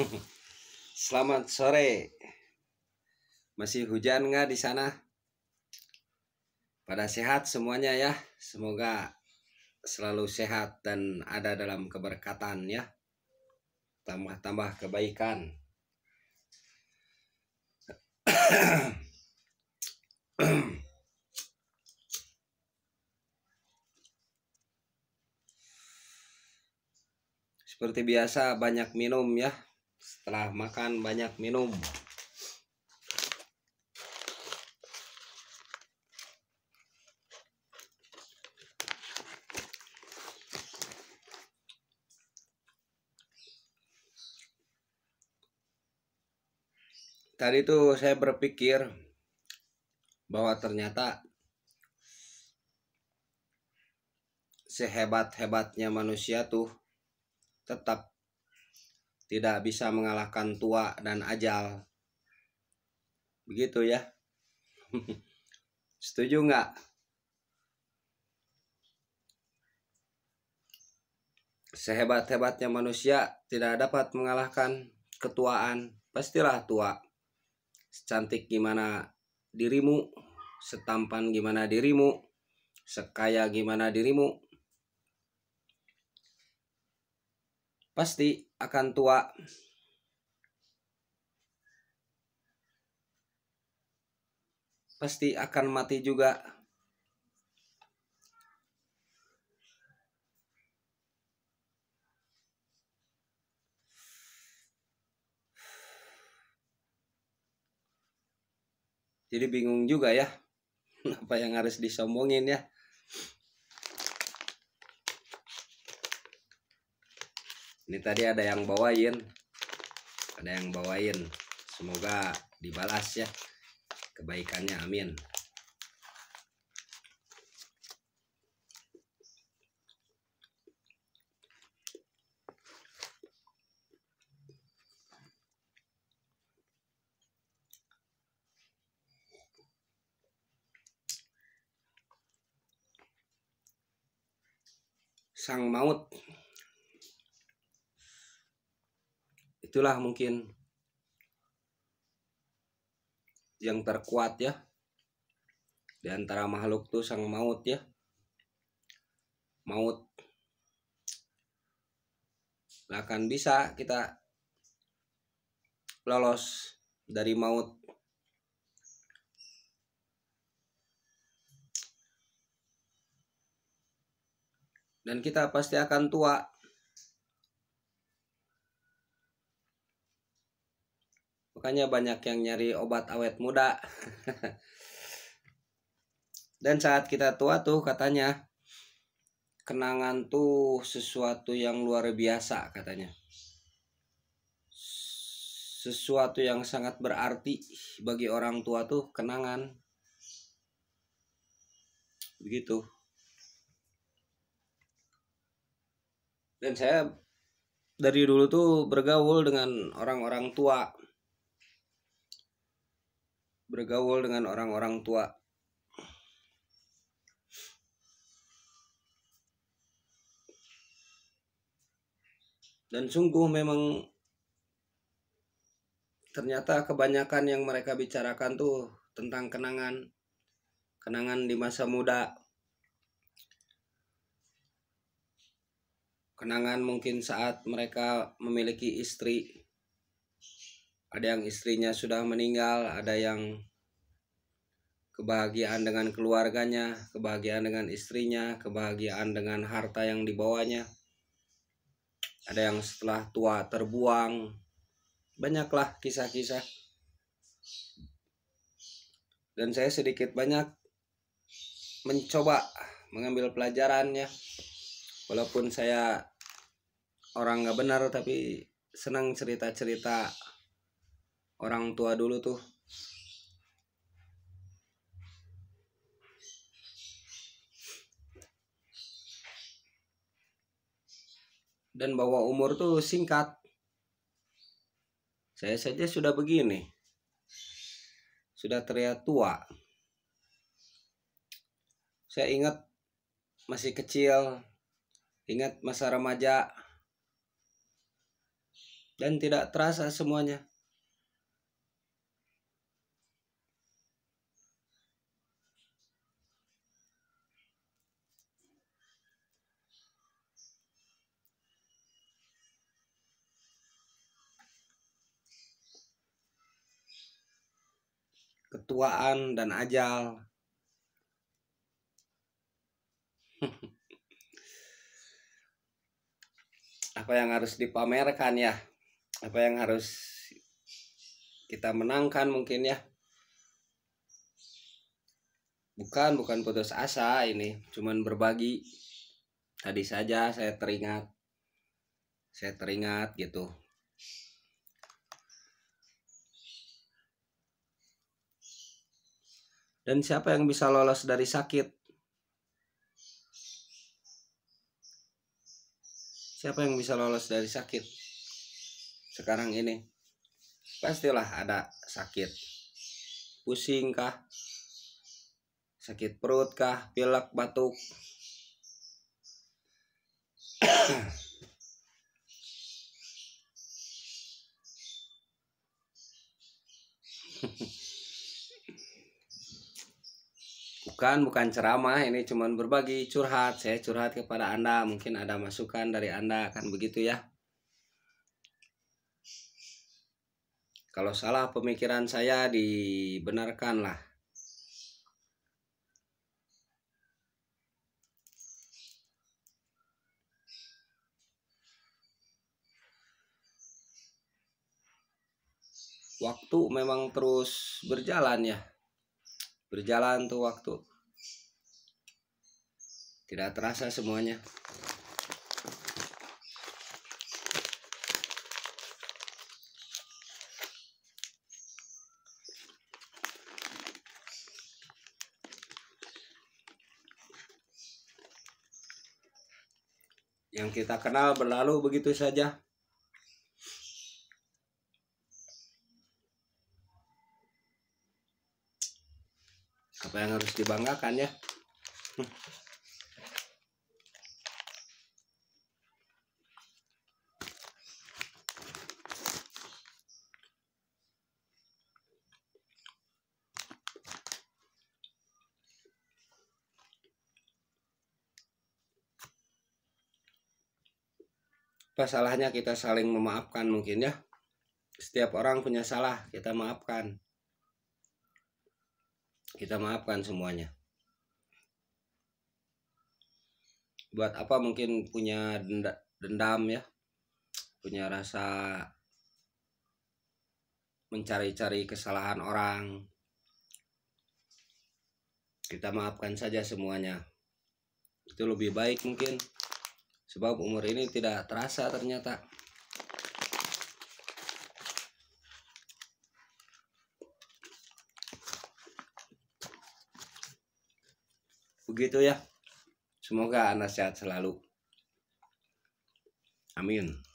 Selamat sore. Masih hujan nggak di sana? Pada sehat semuanya ya. Semoga selalu sehat dan ada dalam keberkatan ya. Tambah-tambah kebaikan. Seperti biasa banyak minum ya setelah makan banyak minum tadi tuh saya berpikir bahwa ternyata sehebat-hebatnya manusia tuh tetap tidak bisa mengalahkan tua dan ajal. Begitu ya. Setuju nggak? Sehebat-hebatnya manusia tidak dapat mengalahkan ketuaan. Pastilah tua. Secantik gimana dirimu, setampan gimana dirimu, sekaya gimana dirimu, pasti akan tua. Pasti akan mati juga. Jadi bingung juga ya, apa yang harus disombongin ya. ini tadi ada yang bawain ada yang bawain semoga dibalas ya kebaikannya amin sang maut itulah mungkin yang terkuat ya di antara makhluk tuh sang maut ya maut lah akan bisa kita lolos dari maut dan kita pasti akan tua Makanya banyak yang nyari obat awet muda. Dan saat kita tua tuh katanya kenangan tuh sesuatu yang luar biasa katanya. Sesuatu yang sangat berarti bagi orang tua tuh kenangan. Begitu. Dan saya dari dulu tuh bergaul dengan orang-orang tua bergaul dengan orang-orang tua. Dan sungguh memang ternyata kebanyakan yang mereka bicarakan tuh tentang kenangan. Kenangan di masa muda. Kenangan mungkin saat mereka memiliki istri ada yang istrinya sudah meninggal, ada yang kebahagiaan dengan keluarganya, kebahagiaan dengan istrinya, kebahagiaan dengan harta yang dibawanya. Ada yang setelah tua terbuang. Banyaklah kisah-kisah. Dan saya sedikit banyak mencoba mengambil pelajarannya. Walaupun saya orang nggak benar tapi senang cerita-cerita orang tua dulu tuh dan bahwa umur tuh singkat saya saja sudah begini sudah terlihat tua saya ingat masih kecil ingat masa remaja dan tidak terasa semuanya ketuaan dan ajal. apa yang harus dipamerkan ya? Apa yang harus kita menangkan mungkin ya? Bukan, bukan putus asa ini, cuman berbagi. Tadi saja saya teringat, saya teringat gitu Dan siapa yang bisa lolos dari sakit? Siapa yang bisa lolos dari sakit? Sekarang ini pastilah ada sakit. Pusing kah? Sakit perut kah? Pilek, batuk. Bukan, bukan ceramah, ini cuman berbagi curhat. Saya curhat kepada Anda, mungkin ada masukan dari Anda, kan begitu ya. Kalau salah pemikiran saya dibenarkanlah. waktu memang terus berjalan ya berjalan tuh waktu tidak terasa semuanya yang kita kenal berlalu begitu saja apa yang harus dibanggakan ya apa salahnya kita saling memaafkan mungkin ya setiap orang punya salah kita maafkan kita maafkan semuanya buat apa mungkin punya dendam ya punya rasa mencari-cari kesalahan orang kita maafkan saja semuanya itu lebih baik mungkin sebab umur ini tidak terasa ternyata begitu ya semoga anak sehat selalu amin